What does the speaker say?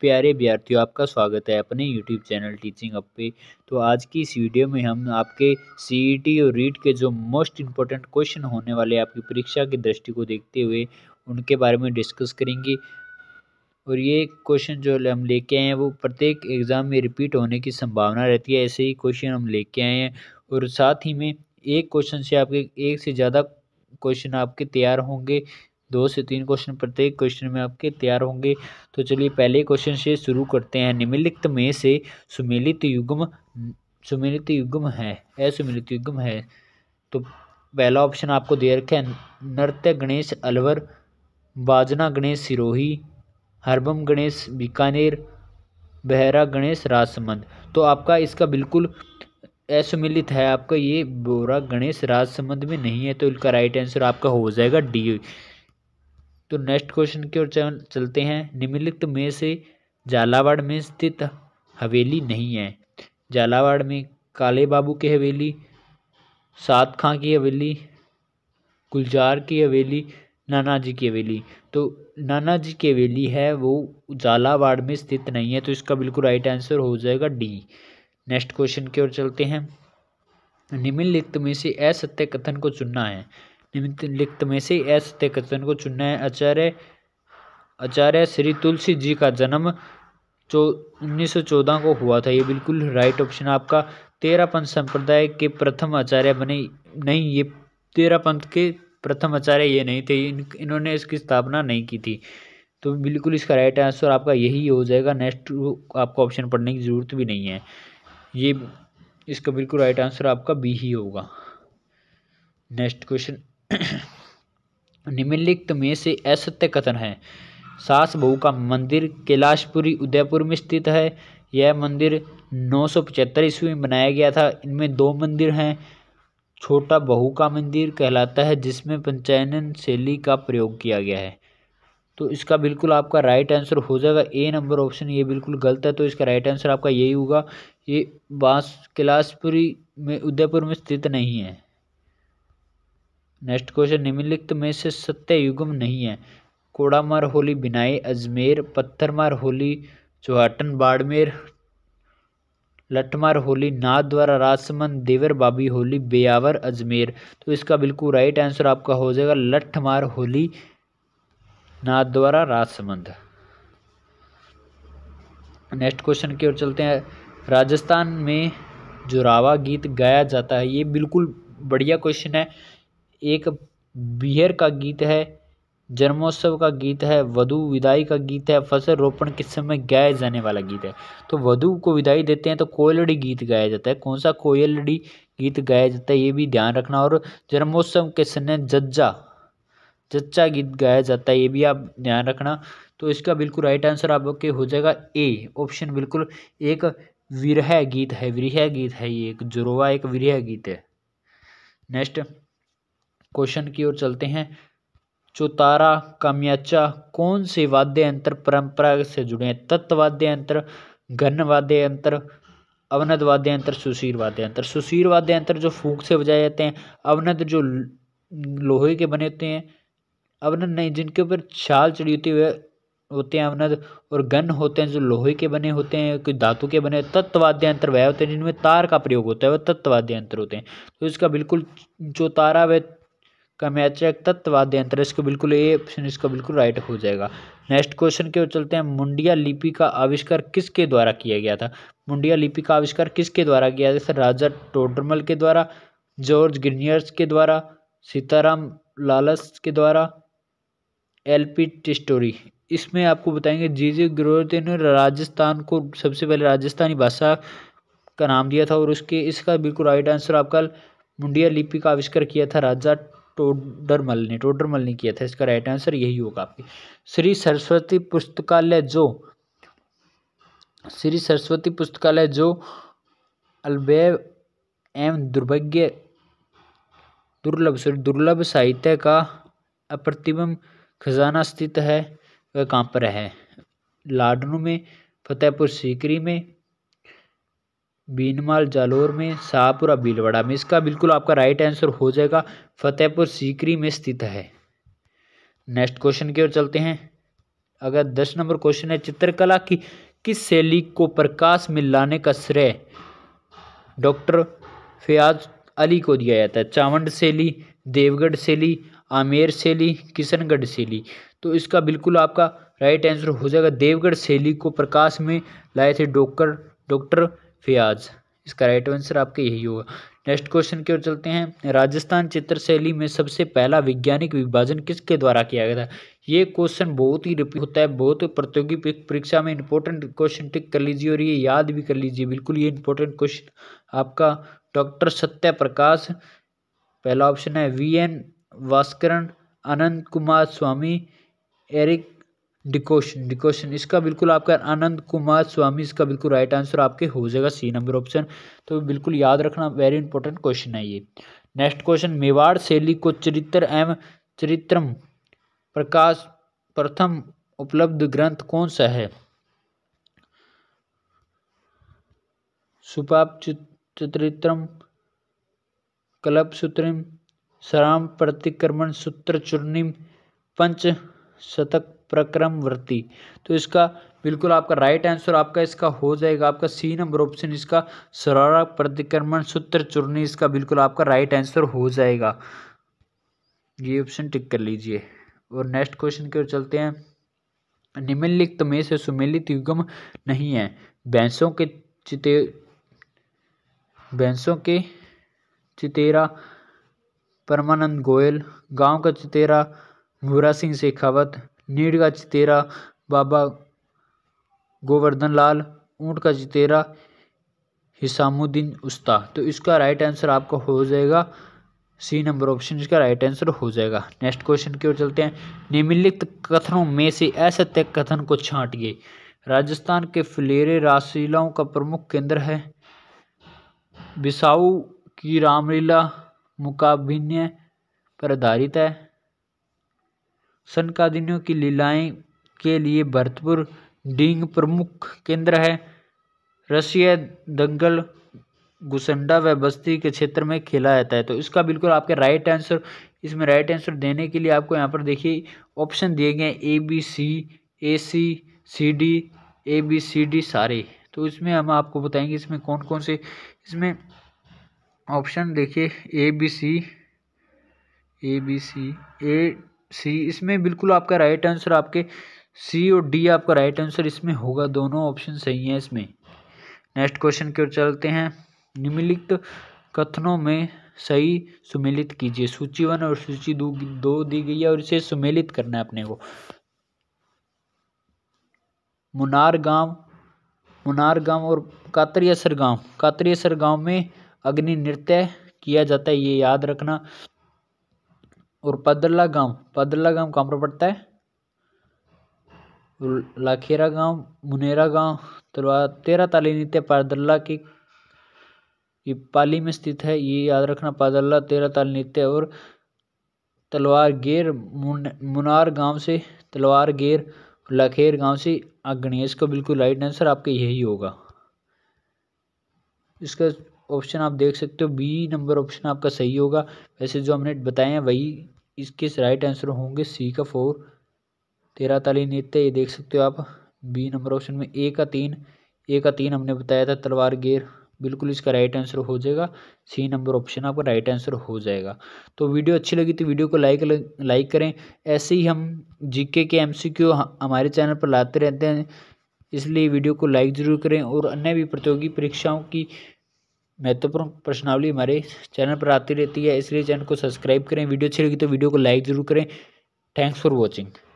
प्यारे विद्यार्थियों आपका स्वागत है अपने YouTube चैनल टीचिंग अप पे तो आज की इस वीडियो में हम आपके सी e और रीट के जो मोस्ट इम्पोर्टेंट क्वेश्चन होने वाले आपकी परीक्षा की दृष्टि को देखते हुए उनके बारे में डिस्कस करेंगे और ये क्वेश्चन जो हम लेके आए हैं वो प्रत्येक एग्ज़ाम में रिपीट होने की संभावना रहती है ऐसे ही क्वेश्चन हम लेके आए हैं और साथ ही में एक क्वेश्चन से आपके एक से ज़्यादा क्वेश्चन आपके तैयार होंगे दो से तीन क्वेश्चन प्रत्येक क्वेश्चन में आपके तैयार होंगे तो चलिए पहले क्वेश्चन से शुरू करते हैं निम्नलिखित में से सुमेलित युग्म सुमेलित युग्म है असुमिलित युग्म है तो पहला ऑप्शन आपको दे रखा है नृत्य गणेश अलवर बाजना गणेश सिरोही हरबम गणेश बीकानेर बहरा गणेश राजसमंद तो आपका इसका बिल्कुल असुमिलित है आपका ये बोरा गणेश राजसमंद में नहीं है तो इनका राइट आंसर आपका हो जाएगा डी तो नेक्स्ट क्वेश्चन की ओर चलते हैं निम्नलिखित में से झालावाड़ में स्थित हवेली नहीं है झालावाड़ में काले बाबू की हवेली सात खां की हवेली गुलजार की हवेली नाना जी की हवेली तो नाना जी की हवेली है वो झालावाड़ में स्थित नहीं है तो इसका बिल्कुल राइट आंसर हो जाएगा डी नेक्स्ट क्वेश्चन की ओर चलते हैं निम्नलिखित में से असत्य कथन को चुनना है निम्नलिखित में से ऐसे कथन को चुनना है आचार्य आचार्य श्री तुलसी जी का जन्म जो उन्नीस सौ चौदह को हुआ था ये बिल्कुल राइट ऑप्शन आपका तेरा पंथ संप्रदाय के प्रथम आचार्य बने नहीं ये तेरा पंथ के प्रथम आचार्य ये नहीं थे इन इन्होंने इसकी स्थापना नहीं की थी तो बिल्कुल इसका राइट आंसर आपका यही हो जाएगा नेक्स्ट आपको ऑप्शन पढ़ने की ज़रूरत भी नहीं है ये इसका बिल्कुल राइट आंसर आपका बी ही होगा नेक्स्ट क्वेश्चन निम्नलिखित में से असत्य कथन है सास बहू का मंदिर कैलाशपुरी उदयपुर में स्थित है यह मंदिर नौ सौ पचहत्तर ईस्वी में बनाया गया था इनमें दो मंदिर हैं छोटा बहू का मंदिर कहलाता है जिसमें पंचायन शैली का प्रयोग किया गया है तो इसका बिल्कुल आपका राइट आंसर हो जाएगा ए नंबर ऑप्शन ये बिल्कुल गलत है तो इसका राइट आंसर आपका यही होगा ये बांस कैलाशपुरी में उदयपुर में स्थित नहीं है नेक्स्ट क्वेश्चन निम्नलिखित में से सत्य युगम नहीं है कोड़ामार होली बिनाई अजमेर पत्थरमार होली चौहाटन बाड़मेर लठमार होली नाथ द्वारा राजसमंद देवर बाबी होली बेयावर अजमेर तो इसका बिल्कुल राइट आंसर आपका हो जाएगा लठमार होली नाथ द्वारा राजसमंद नेक्स्ट क्वेश्चन की ओर चलते हैं राजस्थान में जुरावा गीत गाया जाता है ये बिल्कुल बढ़िया क्वेश्चन है एक बिहर का गीत है जन्मोत्सव का गीत है वधु विदाई का गीत है फसल रोपण के समय गाया जाने वाला गीत है तो वधु को विदाई देते हैं तो कोयलड़ी गीत गाया जाता है कौन सा कोयलड़ी गीत गाया जाता है ये भी ध्यान रखना और जन्मोत्सव के समय जज्जा जच्चा गीत गाया जाता है ये भी आप ध्यान रखना तो इसका बिल्कुल राइट आंसर आपके हो जाएगा ए ऑप्शन बिल्कुल एक विरह गीत है विरह गीत है ये एक जुरवा एक विरह गीत है नेक्स्ट क्वेश्चन की ओर चलते हैं चौतारा काम्याचा कौन से वाद्य यंत्र परंपरा से जुड़े हैं तत्ववाद्य यंत्र घन वाद्य यंत्र अवनद वाद्य यंत्र सुशीर वाद्य यंत्र सुशीर वाद्य यंत्र जो फूक से बजाए जाते हैं अवनद जो लोहे के बने होते हैं अवनद नहीं जिनके ऊपर छाल चढ़ी होती है होते हैं अवनद और गन होते हैं जो लोहे के बने होते हैं कोई धातु के बने तत्ववाद्य यंत्र वह होते हैं जिनमें तार का प्रयोग होता है वह तत्ववाद्य यंत्र होते हैं तो इसका बिल्कुल जो तारा वह कम याचक तत्व अध्यंतर इसका बिल्कुल ए ऑप्शन इसका बिल्कुल राइट हो जाएगा नेक्स्ट क्वेश्चन के ओर चलते हैं मुंडिया लिपि का आविष्कार किसके द्वारा किया गया था मुंडिया लिपि का आविष्कार किसके द्वारा किया जैसे राजा टोडरमल के द्वारा जॉर्ज गिनियर्स के द्वारा सीताराम लालस के द्वारा एल पी टिस्टोरी इसमें आपको बताएंगे जी जी ग्रोथ ने राजस्थान को सबसे पहले राजस्थानी भाषा का नाम दिया था और उसके इसका बिल्कुल राइट आंसर आपका मुंडिया लिपि का आविष्कार किया था राजा टोडरमल ने टोडरमल ने किया था इसका राइट आंसर यही होगा आपके श्री सरस्वती पुस्तकालय जो श्री सरस्वती पुस्तकालय जो अलबैव एम दुर्भाग्य दुर्लभ सॉरी दुर्लभ साहित्य का अप्रतिबम खजाना स्थित है वह कहाँ पर है लाडनू में फतेहपुर सीकरी में बीनमाल जालोर में शाहपुरा बीलवाड़ा में इसका बिल्कुल आपका राइट आंसर हो जाएगा फतेहपुर सीकरी में स्थित है नेक्स्ट क्वेश्चन की ओर चलते हैं अगर दस नंबर क्वेश्चन है चित्रकला की किस शैली को प्रकाश में लाने का श्रेय डॉक्टर फयाज अली को दिया जाता है चावंड शैली देवगढ़ शैली आमेर शैली किशनगढ़ शैली तो इसका बिल्कुल आपका राइट आंसर हो जाएगा देवगढ़ शैली को प्रकाश में लाए थे डॉक्टर डॉक्टर फ़ियाज़ इसका राइट आंसर आपका यही होगा नेक्स्ट क्वेश्चन की ओर चलते हैं राजस्थान चित्रशैली में सबसे पहला वैज्ञानिक विभाजन किसके द्वारा किया गया था ये क्वेश्चन बहुत ही रिपीट होता है बहुत प्रतियोगी परीक्षा में इंपॉर्टेंट क्वेश्चन टिक कर लीजिए और ये याद भी कर लीजिए बिल्कुल ये इंपॉर्टेंट क्वेश्चन आपका डॉक्टर सत्य प्रकाश पहला ऑप्शन है V N Bhaskaran Anant Kumar Swamy Eric decoction decoction इसका बिल्कुल आपका आनंद कुमार स्वामी इसका बिल्कुल राइट आंसर आपके हो जाएगा सी नंबर ऑप्शन तो बिल्कुल याद रखना वेरी इंपॉर्टेंट क्वेश्चन है ये नेक्स्ट क्वेश्चन मेवाड़ शैली को चरित्र एवं चरित्रम प्रकाश प्रथम उपलब्ध ग्रंथ कौन सा है सुपाप चरित्रम कलप सूत्रिम सराम प्रतिक्रमण सूत्र चूर्णिम पंच शतक प्रक्रम वृत्ति तो इसका बिल्कुल आपका राइट आंसर आपका इसका हो जाएगा आपका सी नंबर ऑप्शन इसका सरारा प्रतिक्रमण सूत्र चूर्णी इसका बिल्कुल आपका राइट आंसर हो जाएगा ये ऑप्शन टिक कर लीजिए और नेक्स्ट क्वेश्चन की ओर चलते हैं निम्नलिखित में से सुमेलित युगम नहीं है भैंसों के चिते भैंसों के चितेरा परमानंद गोयल गांव का चितेरा मुरा सिंह शेखावत नीड का चितेरा बाबा गोवर्धन लाल ऊँट का चितेरा हिसामुद्दीन उस्ता तो इसका राइट आंसर आपका हो जाएगा सी नंबर ऑप्शन इसका राइट आंसर हो जाएगा नेक्स्ट क्वेश्चन की ओर चलते हैं निम्नलिखित कथनों में से असत्य कथन को छांटिए राजस्थान के फलेरे रासलीलाओं का प्रमुख केंद्र है बिसाऊ की रामलीला मुकाभिन्य पर आधारित है सनकादिनियों की लीलाएं के लिए भरतपुर डींग प्रमुख केंद्र है रसिया दंगल गुसंडा व बस्ती के क्षेत्र में खेला जाता है तो इसका बिल्कुल आपके राइट आंसर इसमें राइट आंसर देने के लिए आपको यहाँ पर देखिए ऑप्शन दिए गए A B C A C C D A B C D सारे तो इसमें हम आपको बताएंगे इसमें कौन कौन से इसमें ऑप्शन देखिए ए B C A B C A सी इसमें बिल्कुल आपका राइट आंसर आपके सी और डी आपका राइट आंसर इसमें होगा दोनों ऑप्शन सही हैं इसमें नेक्स्ट क्वेश्चन की ओर चलते हैं निम्नलिखित कथनों में सही सुमेलित कीजिए सूची वन और सूची दो, दो दी गई है और इसे सुमेलित करना है अपने को मुनार गांव मुनार गांव और कातरियासर गांव कातरियासर गांव में अग्नि नृत्य किया जाता है ये याद रखना और पदरला गांव पदरला गांव कहाँ पर पड़ता है लाखेरा गांव मुनेरा गांव तलवा तेरह ताली नृत्य पादरला की ये पाली में स्थित है ये याद रखना पादरला तेरह ताली नृत्य और तलवार गेर मुन, मुनार गांव से तलवार गेर लखेर गांव से गणेश को बिल्कुल राइट आंसर आपका यही होगा इसका ऑप्शन आप देख सकते हो बी नंबर ऑप्शन आपका सही होगा वैसे जो हमने बताए हैं वही इसके राइट आंसर होंगे सी का फोर तेरह ताली नृत्य ये देख सकते हो आप बी नंबर ऑप्शन में ए का तीन ए का तीन हमने बताया था तलवार गेर बिल्कुल इसका राइट आंसर हो जाएगा सी नंबर ऑप्शन आपका राइट आंसर हो जाएगा तो वीडियो अच्छी लगी तो वीडियो को लाइक लाइक करें ऐसे ही हम जीके के एमसीक्यू हमारे चैनल पर लाते रहते हैं इसलिए वीडियो को लाइक ज़रूर करें और अन्य भी प्रतियोगी परीक्षाओं की महत्वपूर्ण प्रश्नावली हमारे चैनल पर आती रहती है इसलिए चैनल को सब्सक्राइब करें वीडियो अच्छी लगी तो वीडियो को लाइक ज़रूर करें थैंक्स फॉर वॉचिंग